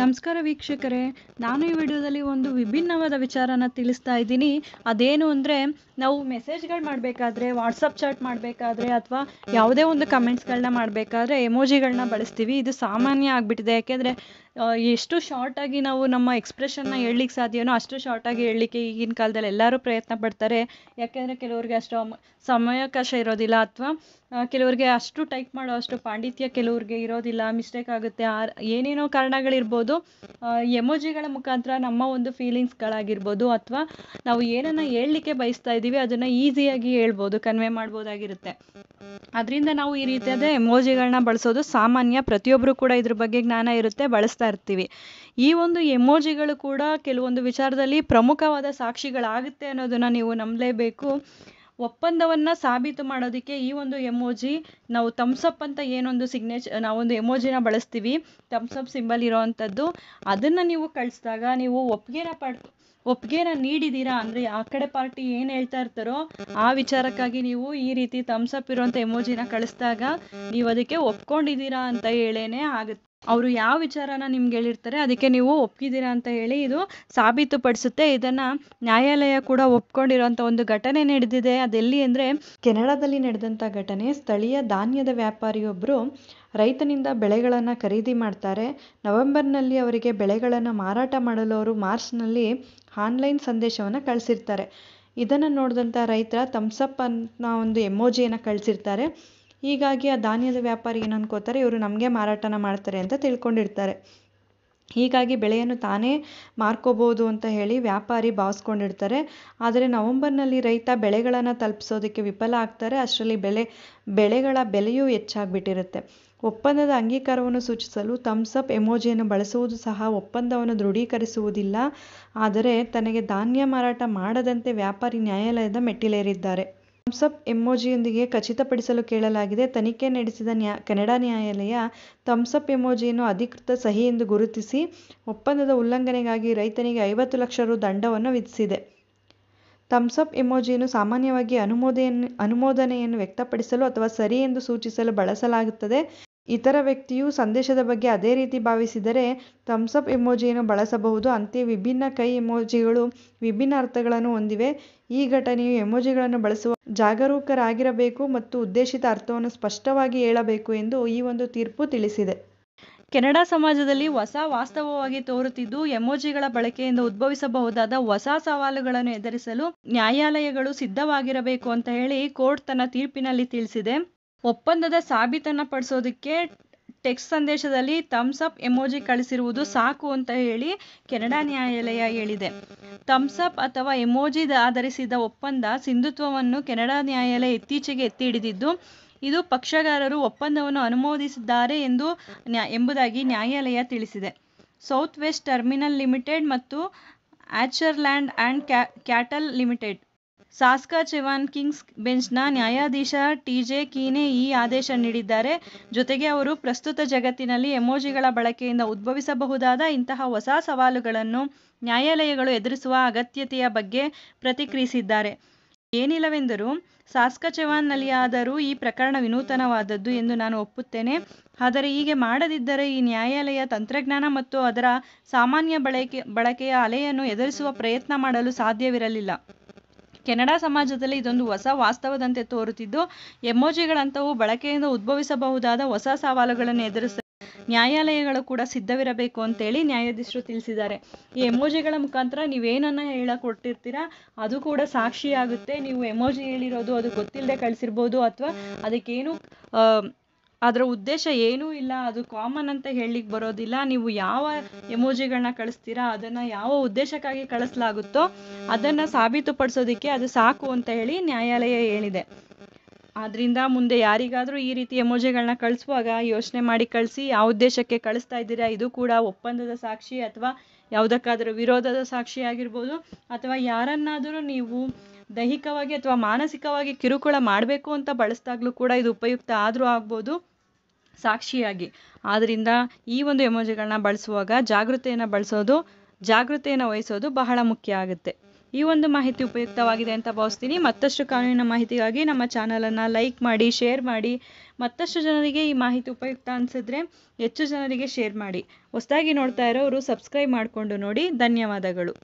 ನಮಸ್ಕಾರ ವೀಕ್ಷಕರೇ ನಾನು ಈ ವಿಡಿಯೋದಲ್ಲಿ ಒಂದು ವಿಭಿನ್ನವಾದ ವಿಚಾರನ ತಿಳಿಸ್ತಾ ಇದ್ದೀನಿ ಅದೇನು ಅಂದ್ರೆ ನಾವು ಮೆಸೇಜ್ಗಳು ಮಾಡಬೇಕಾದ್ರೆ ವಾಟ್ಸಪ್ ಚಾಟ್ ಮಾಡಬೇಕಾದ್ರೆ ಅಥವಾ ಯಾವುದೇ ಒಂದು ಕಮೆಂಟ್ಸ್ಗಳನ್ನ ಮಾಡಬೇಕಾದ್ರೆ ಎಮೋಜಿಗಳನ್ನ ಬಳಸ್ತೀವಿ ಇದು ಸಾಮಾನ್ಯ ಆಗಿಬಿಟ್ಟಿದೆ ಯಾಕೆಂದ್ರೆ ಎಷ್ಟು ಶಾರ್ಟ್ ಆಗಿ ನಾವು ನಮ್ಮ ಎಕ್ಸ್ಪ್ರೆಷನ್ನ ಹೇಳಲಿಕ್ಕೆ ಸಾಧ್ಯವೋ ಅಷ್ಟು ಶಾರ್ಟ್ ಆಗಿ ಹೇಳಲಿಕ್ಕೆ ಈಗಿನ ಕಾಲದಲ್ಲಿ ಎಲ್ಲರೂ ಪ್ರಯತ್ನ ಪಡ್ತಾರೆ ಯಾಕೆಂದ್ರೆ ಕೆಲವರಿಗೆ ಅಷ್ಟು ಸಮಯಕಾಶ ಇರೋದಿಲ್ಲ ಅಥವಾ ಕೆಲವರಿಗೆ ಅಷ್ಟು ಟೈಪ್ ಮಾಡೋ ಅಷ್ಟು ಪಾಂಡಿತ್ಯ ಕೆಲವರಿಗೆ ಇರೋದಿಲ್ಲ ಮಿಸ್ಟೇಕ್ ಆಗುತ್ತೆ ಏನೇನೋ ಕಾರಣಗಳಿರ್ಬೋದು ಆಗಿರ್ಬೋದು ಎಮೋಜಿಗಳ ಮುಖಾಂತರ ನಮ್ಮ ಒಂದು ಫೀಲಿಂಗ್ಸ್ಗಳಾಗಿರ್ಬೋದು ಅಥವಾ ನಾವು ಏನನ್ನ ಹೇಳ್ಲಿಕ್ಕೆ ಬಯಸ್ತಾ ಇದ್ದೀವಿ ಅದನ್ನ ಈಸಿಯಾಗಿ ಹೇಳ್ಬೋದು ಕನ್ವೆ ಮಾಡ್ಬೋದಾಗಿರುತ್ತೆ ಅದರಿಂದ ನಾವು ಈ ರೀತಿಯಾದ ಎಮೋಜಿಗಳನ್ನ ಬಳಸೋದು ಸಾಮಾನ್ಯ ಪ್ರತಿಯೊಬ್ಬರು ಕೂಡ ಇದ್ರ ಬಗ್ಗೆ ಜ್ಞಾನ ಇರುತ್ತೆ ಬಳಸ್ತಾ ಇರ್ತೀವಿ ಈ ಒಂದು ಎಮೋಜಿಗಳು ಕೂಡ ಕೆಲವೊಂದು ವಿಚಾರದಲ್ಲಿ ಪ್ರಮುಖವಾದ ಸಾಕ್ಷಿಗಳಾಗುತ್ತೆ ಅನ್ನೋದನ್ನ ನೀವು ನಂಬಲೇಬೇಕು ಒಪ್ಪಂದವನ್ನ ಸಾಬೀತು ಮಾಡೋದಕ್ಕೆ ಈ ಒಂದು ಎಮೋಜಿ ನಾವು ತಮ್ಸ್ ಅಪ್ ಅಂತ ಏನೊಂದು ಸಿಗ್ನೇಚರ್ ನಾವೊಂದು ಎಮೋಜಿನ ಬಳಸ್ತೀವಿ ತಮ್ಸ್ ಅಪ್ ಸಿಂಬಲ್ ಇರೋವಂಥದ್ದು ಅದನ್ನು ನೀವು ಕಳಿಸಿದಾಗ ನೀವು ಒಪ್ಪಿಗೆನ ಪಡ್ ಒಪ್ಪಿಗೆನ ನೀಡಿದ್ದೀರಾ ಅಂದರೆ ಆ ಕಡೆ ಪಾರ್ಟಿ ಏನು ಹೇಳ್ತಾ ಇರ್ತಾರೋ ಆ ವಿಚಾರಕ್ಕಾಗಿ ನೀವು ಈ ರೀತಿ ತಮ್ಸ್ ಅಪ್ ಎಮೋಜಿನ ಕಳಿಸಿದಾಗ ನೀವು ಅದಕ್ಕೆ ಒಪ್ಕೊಂಡಿದ್ದೀರಾ ಅಂತ ಹೇಳೇನೆ ಆಗುತ್ತೆ ಅವರು ಯಾವ ವಿಚಾರನ ನಿಮ್ಗೆ ಹೇಳಿರ್ತಾರೆ ಅದಕ್ಕೆ ನೀವು ಒಪ್ಪಿದ್ದೀರಾ ಅಂತ ಹೇಳಿ ಇದು ಸಾಬೀತುಪಡಿಸುತ್ತೆ ಇದನ್ನ ನ್ಯಾಯಾಲಯ ಕೂಡ ಒಪ್ಕೊಂಡಿರುವಂತ ಒಂದು ಘಟನೆ ನಡೆದಿದೆ ಅದೆಲ್ಲಿ ಅಂದ್ರೆ ಕೆನಡಾದಲ್ಲಿ ನಡೆದಂತ ಘಟನೆ ಸ್ಥಳೀಯ ಧಾನ್ಯದ ವ್ಯಾಪಾರಿಯೊಬ್ಬರು ರೈತನಿಂದ ಬೆಳೆಗಳನ್ನು ಖರೀದಿ ಮಾಡ್ತಾರೆ ನವೆಂಬರ್ನಲ್ಲಿ ಅವರಿಗೆ ಬೆಳೆಗಳನ್ನು ಮಾರಾಟ ಮಾಡಲು ಅವರು ಮಾರ್ಚ್ನಲ್ಲಿ ಆನ್ಲೈನ್ ಸಂದೇಶವನ್ನು ಕಳಿಸಿರ್ತಾರೆ ಇದನ್ನು ನೋಡಿದಂಥ ರೈತ ಅಪ್ ಅನ್ನೋ ಒಂದು ಎಮೋಜಿಯನ್ನು ಕಳಿಸಿರ್ತಾರೆ ಹೀಗಾಗಿ ಆ ಧಾನ್ಯದ ವ್ಯಾಪಾರಿ ಏನು ಅಂದ್ಕೋತಾರೆ ಇವರು ನಮಗೆ ಮಾರಾಟನ ಮಾಡ್ತಾರೆ ಅಂತ ತಿಳ್ಕೊಂಡಿರ್ತಾರೆ ಹೀಗಾಗಿ ಬೆಳೆಯನ್ನು ತಾನೇ ಮಾರ್ಕೋಬೋದು ಅಂತ ಹೇಳಿ ವ್ಯಾಪಾರಿ ಭಾವಿಸ್ಕೊಂಡಿರ್ತಾರೆ ಆದರೆ ನವಂಬರ್ನಲ್ಲಿ ರೈತ ಬೆಳೆಗಳನ್ನು ತಲುಪಿಸೋದಕ್ಕೆ ವಿಫಲ ಆಗ್ತಾರೆ ಅಷ್ಟರಲ್ಲಿ ಬೆಲೆ ಬೆಳೆಗಳ ಬೆಲೆಯೂ ಹೆಚ್ಚಾಗ್ಬಿಟ್ಟಿರುತ್ತೆ ಒಪ್ಪಂದದ ಅಂಗೀಕಾರವನ್ನು ಸೂಚಿಸಲು ಥಮ್ಸಪ್ ಎಮೋಜಿಯನ್ನು ಬಳಸುವುದು ಸಹ ಒಪ್ಪಂದವನ್ನು ದೃಢೀಕರಿಸುವುದಿಲ್ಲ ಆದರೆ ತನಗೆ ಧಾನ್ಯ ಮಾರಾಟ ಮಾಡದಂತೆ ವ್ಯಾಪಾರಿ ನ್ಯಾಯಾಲಯದ ಮೆಟ್ಟಿಲೇರಿದ್ದಾರೆ ಥಮ್ಸ್ ಅಪ್ ಎಮೋಜಿಯೊಂದಿಗೆ ಖಚಿತಪಡಿಸಲು ಕೇಳಲಾಗಿದೆ. ತನಿಖೆ ನಡೆಸಿದ ನ್ಯಾ ಕೆನಡಾ ನ್ಯಾಯಾಲಯ, ಥಮ್ಸ್ ಅಪ್ ಎಮೋಜಿಯನ್ನು ಅಧಿಕೃತ ಸಹಿ ಎಂದು ಗುರುತಿಸಿ, ಒಪ್ಪಂದದ ಉಲ್ಲಂಘನೆಗಾಗಿ ರೈತನಿಗೆ ಐವತ್ತು ಲಕ್ಷ ರು ದಂಡವನ್ನು ವಿಧಿಸಿದೆ. ಥಮ್ಸ್ ಅಪ್ ಎಮೋಜಿಯನ್ನು ಸಾಮಾನ್ಯವಾಗಿ ಅನುಮೋದನೆಯನ್ನು ವ್ಯಕ್ತಪಡಿಸಲು ಅಥವಾ ಸರಿ ಎಂದು ಸೂಚಿಸಲು ಬಳಸಲಾಗುತ್ತದೆ. ಇತರ ವ್ಯಕ್ತಿಯು ಸಂದೇಶದ ಬಗ್ಗೆ ಅದೇ ರೀತಿ ಭಾವಿಸಿದರೆ ಥಮ್ಸಪ್ ಎಮೋಜಿಯನ್ನು ಬಳಸಬಹುದು ಅಂತೆ ವಿಭಿನ್ನ ಕೈ ಎಮೋಜಿಗಳು ವಿಭಿನ್ನ ಅರ್ಥಗಳನ್ನು ಹೊಂದಿವೆ ಈ ಘಟನೆಯು ಎಮೋಜಿಗಳನ್ನು ಬಳಸುವ ಜಾಗರೂಕರಾಗಿರಬೇಕು ಮತ್ತು ಉದ್ದೇಶಿತ ಅರ್ಥವನ್ನು ಸ್ಪಷ್ಟವಾಗಿ ಹೇಳಬೇಕು ಎಂದು ಈ ಒಂದು ತೀರ್ಪು ತಿಳಿಸಿದೆ. ಕೆನಡಾ ಸಮಾಜದಲ್ಲಿ ಹೊಸ ವಾಸ್ತವವಾಗಿ ತೋರುತ್ತಿದ್ದು, ಎಮೋಜಿಗಳ ಬಳಕೆಯಿಂದ ಉದ್ಭವಿಸಬಹುದಾದ ಹೊಸ ಸವಾಲುಗಳನ್ನು ಎದುರಿಸಲು ನ್ಯಾಯಾಲಯಗಳು ಸಿದ್ಧವಾಗಿರಬೇಕು ಅಂತ ಹೇಳಿ ಕೋರ್ಟ್ ತನ್ನ ತೀರ್ಪಿನಲ್ಲಿ ತಿಳಿಸಿದೆ. ಒಪ್ಪಂದದ ಸಾಬೀತನ್ನು ಪಡಿಸೋದಕ್ಕೆ ಟೆಕ್ಸ್ಟ್ ಸಂದೇಶದಲ್ಲಿ ಥಮ್ಸ್ ಅಪ್ ಎಮೋಜಿ ಕಳಿಸಿರುವುದು ಸಾಕು ಅಂತ ಹೇಳಿ ಕೆನಡಾ ನ್ಯಾಯಾಲಯ ಹೇಳಿದೆ ಥಮ್ಸ್ ಅಪ್ ಅಥವಾ ಎಮೋಜಿ ಆಧರಿಸಿದ ಒಪ್ಪಂದ ಸಿಂಧುತ್ವವನ್ನು ಕೆನಡಾ ನ್ಯಾಯಾಲಯ ಇತ್ತೀಚೆಗೆ ಎತ್ತಿ ಹಿಡಿದಿದ್ದು ಇದು ಪಕ್ಷಗಾರರು ಒಪ್ಪಂದವನ್ನು ಅನುಮೋದಿಸಿದ್ದಾರೆ ಎಂದು ಎಂಬುದಾಗಿ ನ್ಯಾಯಾಲಯ ತಿಳಿಸಿದೆ ಸೌತ್ ವೆಸ್ಟ್ ಟರ್ಮಿನಲ್ ಲಿಮಿಟೆಡ್ ಮತ್ತು Achter Land and Cattle Limited Saskatchewan King's ಬೆಂಚ್ನ ನ್ಯಾಯಾಧೀಶ ಟಿಜೆ ಕೀನೆ ಈ ಆದೇಶ ನೀಡಿದ್ದಾರೆ. ಜೊತೆಗೆ ಅವರು ಪ್ರಸ್ತುತ ಜಗತ್ತಿನಲ್ಲಿ ಎಮೋಜಿಗಳ ಬಳಕೆಯಿಂದ ಉದ್ಭವಿಸಬಹುದಾದ ಇಂತಹ ಹೊಸ ಸವಾಲುಗಳನ್ನು ನ್ಯಾಯಾಲಯಗಳು ಎದುರಿಸುವ ಅಗತ್ಯತೆಯ ಬಗ್ಗೆ ಪ್ರತಿಕ್ರಿಯಿಸಿದ್ದಾರೆ. ಏನಿಲ್ಲವೆಂದರೂ ಆದರೂ ಈ ಪ್ರಕರಣ ವಿನೂತನವಾದದ್ದು ಎಂದು ನಾನು ಒಪ್ಪುತ್ತೇನೆ. ಆದರೆ ಹೀಗೆ ಮಾಡದಿದ್ದರೆ ಈ ನ್ಯಾಯಾಲಯ ತಂತ್ರಜ್ಞಾನ ಮತ್ತು ಅದರ ಸಾಮಾನ್ಯ ಬಳಕೆ ಬಳಕೆಯ ಅಲೆಯನ್ನು ಎದುರಿಸುವ ಪ್ರಯತ್ನ ಮಾಡಲು ಸಾಧ್ಯವಿರಲಿಲ್ಲ. ಕೆನಡಾ ಸಮಾಜದಲ್ಲಿ ಇದೊಂದು ಹೊಸ ವಾಸ್ತವದಂತೆ ತೋರುತ್ತಿದ್ದು, ಎಮೋಜಿಗಳಂತವು ಬಳಕೆಯಿಂದ ಉದ್ಭವಿಸಬಹುದಾದ ಹೊಸ ಸವಾಲುಗಳನ್ನು ಎದುರಿಸ ನ್ಯಾಯಾಲಯಗಳು ಕೂಡ ಸಿದ್ಧವಿರಬೇಕು ಅಂತೇಳಿ ನ್ಯಾಯಾಧೀಶರು ತಿಳಿಸಿದ್ದಾರೆ. ಈ ಎಮೋಜಿಗಳ ಮುಖಾಂತರ ಹೇಳ ಕೊಟ್ಟಿರ್ತೀರಾ ಅದು ಕೂಡ ಸಾಕ್ಷಿಯಾಗುತ್ತೆ ನೀವು ಎಮೋಜಿ ಹೇಳಿರೋದು ಅದು ಗೊತ್ತಿಲ್ಲದೆ ಕಳಿಸಿರ್ಬೋದು ಅಥವಾ ಅದಕ್ಕೇನು ಅದರ ಉದ್ದೇಶ ಏನೂ ಇಲ್ಲ ಅದು ಕಾಮನ್ ಅಂತ ಹೇಳಲಿಕ್ಕೆ ಬರೋದಿಲ್ಲ ನೀವು ಯಾವ ಎಮೋಜಿಗಳನ್ನ ಕಳಿಸ್ತೀರಾ ಅದನ್ನು ಯಾವ ಉದ್ದೇಶಕ್ಕಾಗಿ ಕಳಿಸಲಾಗುತ್ತೋ ಅದನ್ನು ಸಾಬೀತುಪಡಿಸೋದಕ್ಕೆ ಅದು ಸಾಕು ಅಂತ ಹೇಳಿ ನ್ಯಾಯಾಲಯ ಹೇಳಿದೆ ಆದ್ರಿಂದ ಮುಂದೆ ಯಾರಿಗಾದರೂ ಈ ರೀತಿ ಎಮೋಜಿಗಳನ್ನ ಕಳಿಸುವಾಗ ಯೋಚನೆ ಮಾಡಿ ಕಳಿಸಿ ಯಾವ ಉದ್ದೇಶಕ್ಕೆ ಕಳಿಸ್ತಾ ಇದ್ದೀರಾ ಇದು ಕೂಡ ಒಪ್ಪಂದದ ಸಾಕ್ಷಿ ಅಥವಾ ಯಾವುದಕ್ಕಾದರೂ ವಿರೋಧದ ಸಾಕ್ಷಿ ಆಗಿರ್ಬೋದು ಅಥವಾ ಯಾರನ್ನಾದರೂ ನೀವು ದೈಹಿಕವಾಗಿ ಅಥವಾ ಮಾನಸಿಕವಾಗಿ ಕಿರುಕುಳ ಮಾಡಬೇಕು ಅಂತ ಬಳಸಿದಾಗ್ಲೂ ಕೂಡ ಇದು ಉಪಯುಕ್ತ ಆದರೂ ಆಗ್ಬೋದು ಸಾಕ್ಷಿಯಾಗಿ ಆದ್ದರಿಂದ ಈ ಒಂದು ಎಮೋಜಿಗಳನ್ನ ಬಳಸುವಾಗ ಜಾಗೃತೆಯನ್ನು ಬಳಸೋದು ಜಾಗೃತೆಯನ್ನು ವಹಿಸೋದು ಬಹಳ ಮುಖ್ಯ ಆಗುತ್ತೆ ಈ ಒಂದು ಮಾಹಿತಿ ಉಪಯುಕ್ತವಾಗಿದೆ ಅಂತ ಭಾವಿಸ್ತೀನಿ ಮತ್ತಷ್ಟು ಕಾನೂನಿನ ಮಾಹಿತಿಗಾಗಿ ನಮ್ಮ ಚಾನಲನ್ನು ಲೈಕ್ ಮಾಡಿ ಶೇರ್ ಮಾಡಿ ಮತ್ತಷ್ಟು ಜನರಿಗೆ ಈ ಮಾಹಿತಿ ಉಪಯುಕ್ತ ಅನಿಸಿದ್ರೆ ಹೆಚ್ಚು ಜನರಿಗೆ ಶೇರ್ ಮಾಡಿ ಹೊಸದಾಗಿ ನೋಡ್ತಾ ಇರೋರು ಸಬ್ಸ್ಕ್ರೈಬ್ ಮಾಡಿಕೊಂಡು ನೋಡಿ ಧನ್ಯವಾದಗಳು